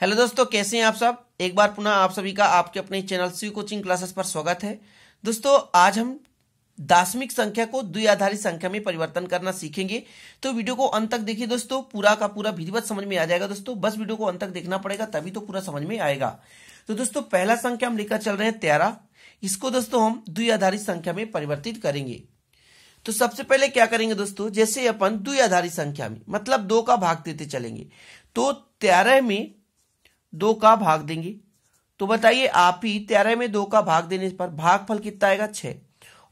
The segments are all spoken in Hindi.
हेलो दोस्तों कैसे हैं आप सब एक बार पुनः आप सभी का आपके अपने चैनल सी कोचिंग क्लासेस पर स्वागत है दोस्तों आज हम दासमिक संख्या को द्वि आधारित संख्या में परिवर्तन करना सीखेंगे तो वीडियो को अंत तक देखिए दोस्तों पूरा का पूरा विधिवत समझ में आ जाएगा दोस्तों बस वीडियो को अंत तक देखना पड़ेगा तभी तो पूरा समझ में आएगा तो दोस्तों पहला संख्या हम लेकर चल रहे हैं तेरह इसको दोस्तों हम द्वि आधारित संख्या में परिवर्तित करेंगे तो सबसे पहले क्या करेंगे दोस्तों जैसे अपन द्वि आधारित संख्या में मतलब दो का भाग देते चलेंगे तो तेरह में दो का भाग देंगे तो बताइए आप ही तेरह में दो का भाग देने पर भागफल कितना आएगा छह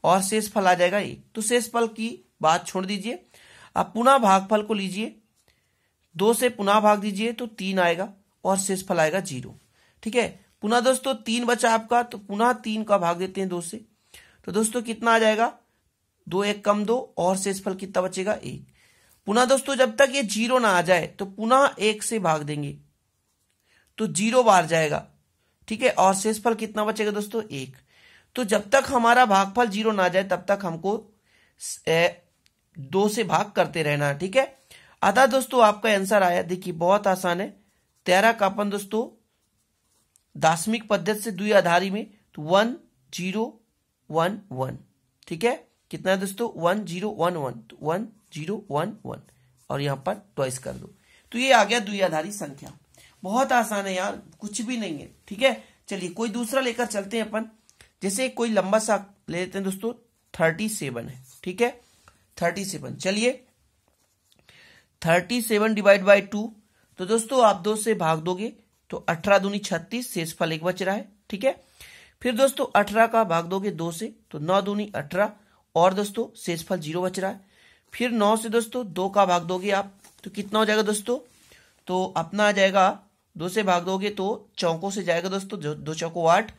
और शेष फल आ जाएगा एक तो शेष फल की बात छोड़ दीजिए आप पुनः भागफल को लीजिए दो से पुनः भाग दीजिए तो तीन आएगा और शेष फल आएगा जीरो ठीक है पुनः दोस्तों तीन बचा आपका तो पुनः तीन का भाग देते हैं दो से तो दोस्तों कितना आ जाएगा दो एक कम दो और शेष फल कितना बचेगा एक पुनः दोस्तों जब तक ये जीरो ना आ जाए तो पुनः एक से भाग देंगे तो जीरो बार जाएगा ठीक है और शेषफल कितना बचेगा दोस्तों एक तो जब तक हमारा भागफल जीरो ना जाए तब तक हमको दो से भाग करते रहना है ठीक है आधा दोस्तों आपका आंसर आया देखिए बहुत आसान है तेरह कापन दोस्तों दार्शमिक पद्धति से दुई आधारी में तो वन जीरो वन वन ठीक है कितना है दोस्तों वन जीरो वन वन तो वन जीरो वन वन और यहां पर ट्वाइस कर दो तो ये आ गया द्विआधारी संख्या बहुत आसान है यार कुछ भी नहीं है ठीक है चलिए कोई दूसरा लेकर चलते हैं अपन जैसे कोई लंबा सा ले लेते हैं दोस्तों थर्टी सेवन है ठीक है थर्टी सेवन चलिए thirty seven divide by two तो दोस्तों आप दो से भाग दोगे तो अठारह दूनी छत्तीस शेषफल एक बच रहा है ठीक है फिर दोस्तों अठारह का भाग दोगे दो से तो नौ दूनी अठारह और दोस्तों फल जीरो बच रहा है फिर नौ से दोस्तों दो का भाग दोगे आप तो कितना हो जाएगा दोस्तों तो अपना आ जाएगा दो से भाग दोगे तो चौकों से जाएगा दोस्तों दो चौको आठ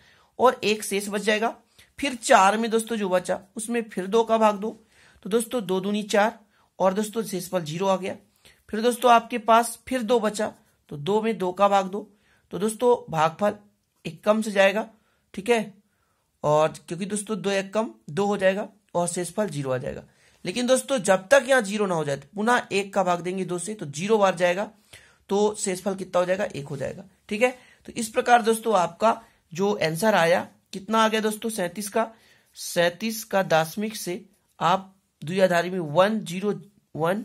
और एक शेष बच जाएगा फिर चार में दोस्तों जो बचा उसमें फिर दो का भाग दो तो दोस्तों दो दूनी चार और दोस्तों शेषफल जीरो आ गया फिर दोस्तों आपके पास फिर दो बचा तो दो में दो का भाग दो तो दोस्तों भागफल एक कम से जाएगा ठीक है और क्योंकि दोस्तों दो एक कम दो हो जाएगा और शेषफल जीरो आ जाएगा लेकिन दोस्तों जब तक यहाँ जीरो ना हो जाए तो पुनः एक का भाग देंगे दो से तो जीरो बार जाएगा तो शेषफल कितना हो जाएगा एक हो जाएगा ठीक है तो इस प्रकार दोस्तों आपका जो आंसर आया कितना आ गया दोस्तों सैतीस का सैतीस का दाशमिक से आप द्विआधारी में one zero one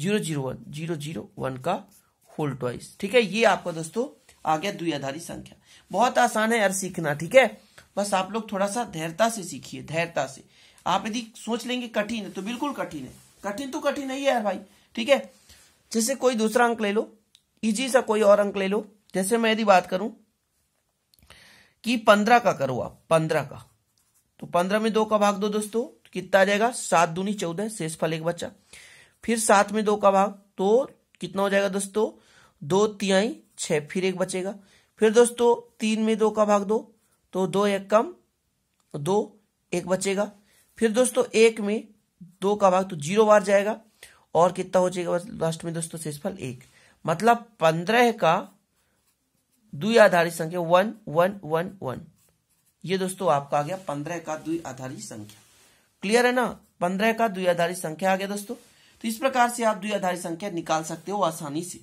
zero zero one zero zero one का होल ट्वाइस ठीक है ये आपका दोस्तों आ गया द्विआधारी संख्या बहुत आसान है यार सीखना ठीक है बस आप लोग थोड़ा सा धैर्यता से सीखिए धैर्यता से आप यदि सोच लेंगे कठिन है तो बिल्कुल कठिन है कठिन तो कठिन नहीं है यार भाई ठीक है जैसे कोई दूसरा अंक ले लो इजी सा कोई और अंक ले लो जैसे मैं यदि बात करूं कि पंद्रह का करो आप पंद्रह का तो पंद्रह में दो का भाग दो दोस्तों तो कितना आ जाएगा सात दूनी चौदह शेष फल एक बच्चा फिर सात में दो का भाग तो कितना हो जाएगा दोस्तों दो तिहाई छह फिर एक बचेगा फिर दोस्तों तीन में दो का भाग दो तो दो एक कम दो एक बचेगा फिर दोस्तों एक में दो का भाग तो जीरो बार जाएगा और कितना हो जाएगा लास्ट में दोस्तों शेषफल एक मतलब पंद्रह का द्वि आधारित संख्या वन वन वन वन ये दोस्तों आपका आ गया पंद्रह का द्वि आधारित संख्या क्लियर है ना पंद्रह का द्वि आधारित संख्या आ गया दोस्तों तो इस प्रकार से आप द्वि आधारित संख्या निकाल सकते हो आसानी से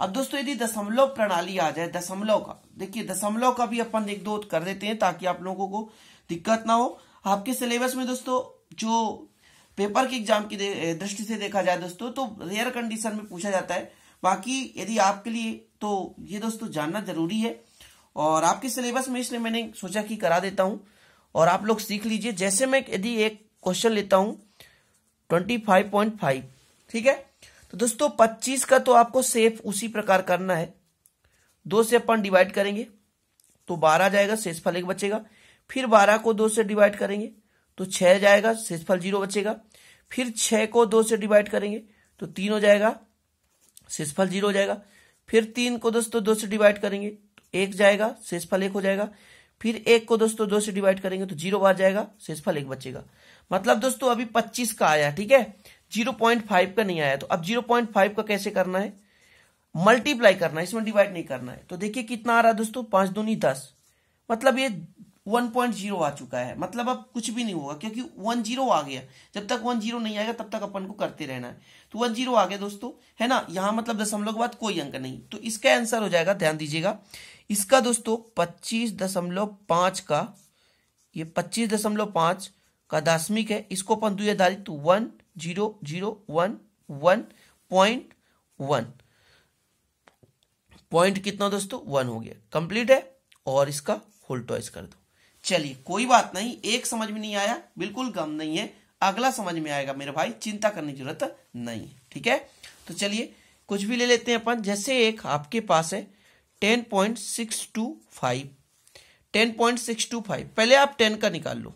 अब दोस्तों यदि दशमलव प्रणाली आ जाए दशमलव का देखिए दशमलव का भी अपन एक दो कर देते हैं ताकि आप लोगों को दिक्कत ना हो आपके सिलेबस में दोस्तों जो पेपर के एग्जाम की दृष्टि से देखा जाए दोस्तों तो रेयर कंडीशन में पूछा जाता है बाकी यदि आपके लिए तो ये दोस्तों जानना जरूरी है और आपके सिलेबस में इसलिए मैंने सोचा कि करा देता हूं और आप लोग सीख लीजिए जैसे मैं यदि एक क्वेश्चन लेता हूं ट्वेंटी फाइव पॉइंट फाइव ठीक है तो दोस्तों पच्चीस का तो आपको सेफ उसी प्रकार करना है दो से अपन डिवाइड करेंगे तो बारह जाएगा फल एक बचेगा फिर बारह को दो से डिवाइड करेंगे तो छह जाएगा शेषफल जीरो बचेगा फिर छह को दो से डिवाइड करेंगे तो तीन हो जाएगा शेषफल जीरो हो जाएगा फिर तीन को दोस्तों दो से डिवाइड करेंगे तो एक जाएगा शेषफल एक हो जाएगा फिर एक को दोस्तों दो से डिवाइड करेंगे तो जीरो बार जाएगा शेषफल एक बचेगा मतलब दोस्तों अभी पच्चीस का आया ठीक है जीरो पॉइंट फाइव का नहीं आया तो अब जीरो पॉइंट फाइव का कैसे करना है मल्टीप्लाई करना है इसमें डिवाइड नहीं करना है तो देखिए कितना आ रहा है दोस्तों पांच दूनी दस मतलब ये 1.0 आ चुका है मतलब अब कुछ भी नहीं होगा क्योंकि 1.0 आ गया जब तक 1.0 नहीं आएगा तब तक अपन को करते रहना है तो 1.0 आ गया दोस्तों है ना यहां मतलब दशमलव के बाद कोई अंक नहीं तो इसका आंसर हो जाएगा ध्यान दीजिएगा इसका दोस्तों पच्चीस दशमलव पांच का ये पच्चीस दशमलव पांच का दार्शमिक है इसको अपन दू द्विधारित one zero zero one one point one point कितना दोस्तों वन हो गया कंप्लीट है और इसका होल टॉइस कर दो चलिए कोई बात नहीं एक समझ में नहीं आया बिल्कुल गम नहीं है अगला समझ में आएगा मेरे भाई चिंता करने की जरूरत नहीं है ठीक है तो चलिए कुछ भी ले लेते हैं अपन जैसे एक आपके पास है ten point six two five ten point six two five पहले आप टेन का निकाल लो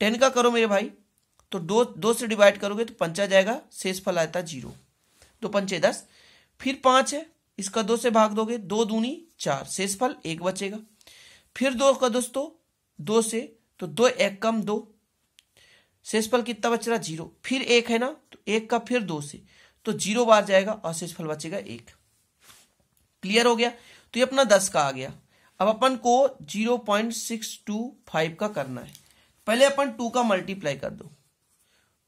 टेन का करो मेरे भाई तो दो दो से डिवाइड करोगे तो पंचा जाएगा शेष फल आता जीरो दो पंचे दस फिर पांच है इसका दो से भाग दोगे दो दूनी चार शेष फल एक बचेगा फिर दो का दोस्तों दो से तो दो एक कम दो शेषफल कितना बच रहा जीरो फिर एक है ना तो एक का फिर दो से तो जीरो बार जाएगा और शेषफल बचेगा एक क्लियर हो गया तो ये अपना दस का आ गया अब अपन को zero point six two five का करना है पहले अपन टू का मल्टीप्लाई कर दो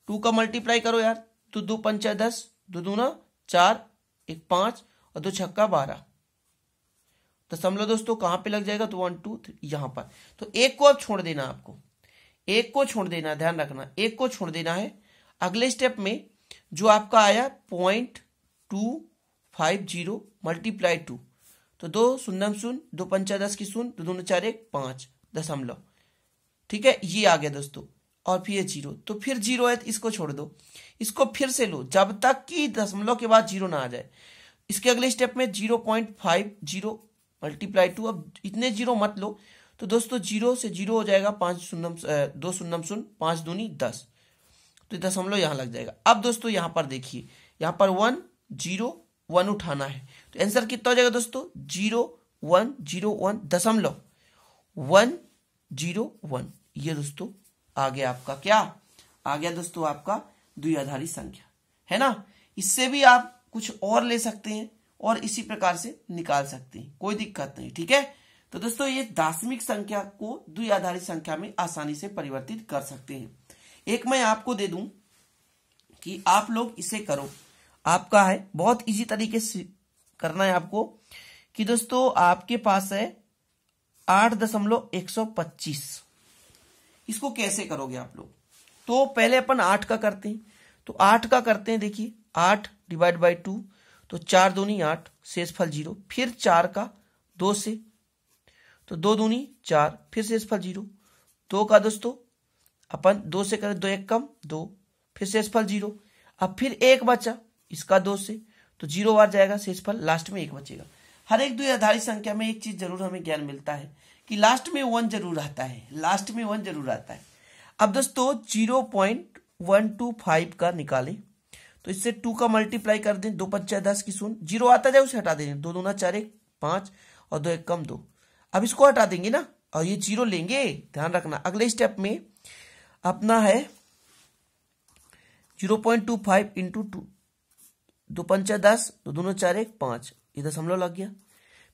टू का मल्टीप्लाई करो यार तो दो पंचा दस दो दूना चार एक पांच और दो छक्का बारह तो लो दोस्तों कहां पे लग जाएगा तो वन टू थ्री यहां पर तो एक को अब छोड़ देना आपको एक को छोड़ देना ध्यान रखना एक को छोड़ देना है अगले स्टेप में जो आपका आया point two five zero multiply two तो दो शून्यम सुन दो पंचा दस की शून्य दो दोनों चार एक पांच दशमलव ठीक है ये आ गया दोस्तों और फिर ये जीरो तो फिर जीरो है तो इसको छोड़ दो इसको फिर से लो जब तक कि दशमलव के बाद जीरो ना आ जाए इसके अगले स्टेप में zero point five zero multiply two अब इतने जीरो मत लो तो दोस्तों जीरो से जीरो हो जाएगा पाँच शून्यम दो शून्यम शून्य पाँच दूनी दस तो दस हम लोग यहाँ लग जाएगा अब दोस्तों यहाँ पर देखिए यहाँ पर वन जीरो वन उठाना है तो आंसर कितना हो जाएगा दोस्तों जीरो वन जीरो वन दशमलव वन जीरो वन ये दोस्तों आ गया आपका क्या आ गया दोस्तों आपका द्विआधारी संख्या है ना इससे भी आप कुछ और ले सकते हैं और इसी प्रकार से निकाल सकते हैं कोई दिक्कत नहीं ठीक है तो दोस्तों ये दासमिक संख्या को द्वि आधारित संख्या में आसानी से परिवर्तित कर सकते हैं एक मैं आपको दे दूं कि आप लोग इसे करो आपका है बहुत इजी तरीके से करना है आपको कि दोस्तों आपके पास है आठ दशमलव एक सौ पच्चीस इसको कैसे करोगे आप लोग तो पहले अपन आठ का करते हैं तो आठ का करते हैं देखिए आठ डिवाइड बाई टू तो चार दूनी आठ शेष फल जीरो फिर चार का दो से तो दो दूनी चार फिर शेष फल जीरो दो का दोस्तों अपन दो से करें दो एक कम दो फिर शेष फल जीरो अब फिर एक बचा इसका दो से तो जीरो बार जाएगा शेषफल लास्ट में एक बचेगा हर एक दो आधारित संख्या में एक चीज जरूर हमें ज्ञान मिलता है कि लास्ट में वन जरूर आता है लास्ट में वन जरूर आता है अब दोस्तों zero point one two five का निकालें तो इससे टू का मल्टीप्लाई कर दें दो पंचायत दस की शून्य जीरो आता जाए उसे हटा देंगे दो ना चार एक पांच और दो एक कम दो अब इसको हटा देंगे ना और ये जीरो लेंगे ध्यान रखना अगले स्टेप में अपना है zero point two five into two दो पंचा दस दो दोनों चार एक पांच ये दशमलव लग गया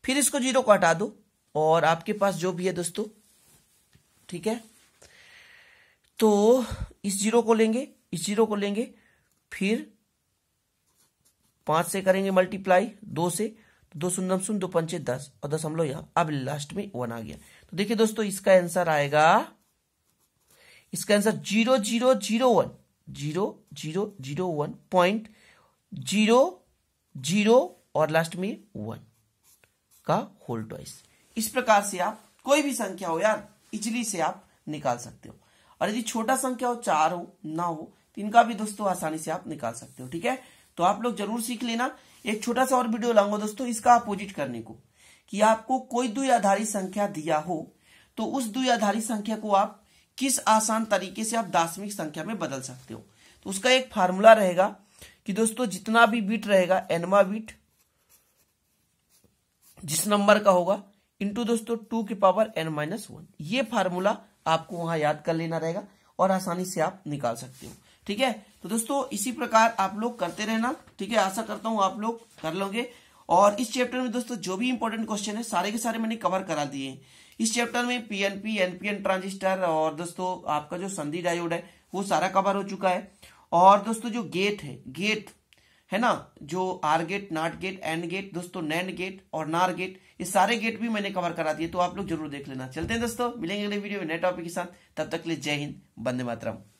फिर इसको जीरो को हटा दो और आपके पास जो भी है दोस्तों ठीक है तो इस जीरो को लेंगे इस जीरो को लेंगे फिर पांच से करेंगे मल्टीप्लाई दो से तो दो सुन सुन दो पंचे दस और दस हम लोग यहां अब लास्ट में वन आ गया तो देखिए दोस्तों इसका आंसर आएगा इसका answer zero zero zero one zero zero zero one point zero zero और लास्ट में वन का होल टॉइस इस प्रकार से आप कोई भी संख्या हो यार इजली से आप निकाल सकते हो और यदि छोटा संख्या हो चार हो ना हो तो इनका भी दोस्तों आसानी से आप निकाल सकते हो ठीक है तो आप लोग जरूर सीख लेना एक छोटा सा और वीडियो लाऊंगा दोस्तों इसका अपोजिट करने को कि आपको कोई दुई आधारित संख्या दिया हो तो उस दुई आधारित संख्या को आप किस आसान तरीके से आप दासमिक संख्या में बदल सकते हो तो उसका एक फार्मूला रहेगा कि दोस्तों जितना भी बिट रहेगा एनवा बिट जिस नंबर का होगा इंटू दोस्तों टू के पावर एन माइनस वन ये फार्मूला आपको वहां याद कर लेना रहेगा और आसानी से आप निकाल सकते हो ठीक है तो दोस्तों इसी प्रकार आप लोग करते रहना ठीक है आशा करता हूं आप लोग कर लोगे और इस चैप्टर में दोस्तों जो भी इंपॉर्टेंट क्वेश्चन है सारे के सारे मैंने कवर करा दिए इस चैप्टर में पीएनपी एनपीएन ट्रांजिस्टर और दोस्तों आपका जो संधि डायोड है वो सारा कवर हो चुका है और दोस्तों जो गेट है गेट है ना जो OR gate NOT gate AND gate दोस्तों नैंड गेट और नार गेट ये सारे गेट भी मैंने कवर करा दिए तो आप लोग जरूर देख लेना चलते हैं दोस्तों मिलेंगे अगले वीडियो में नए टॉपिक के साथ तब तक ले जय हिंद बंदे मातरम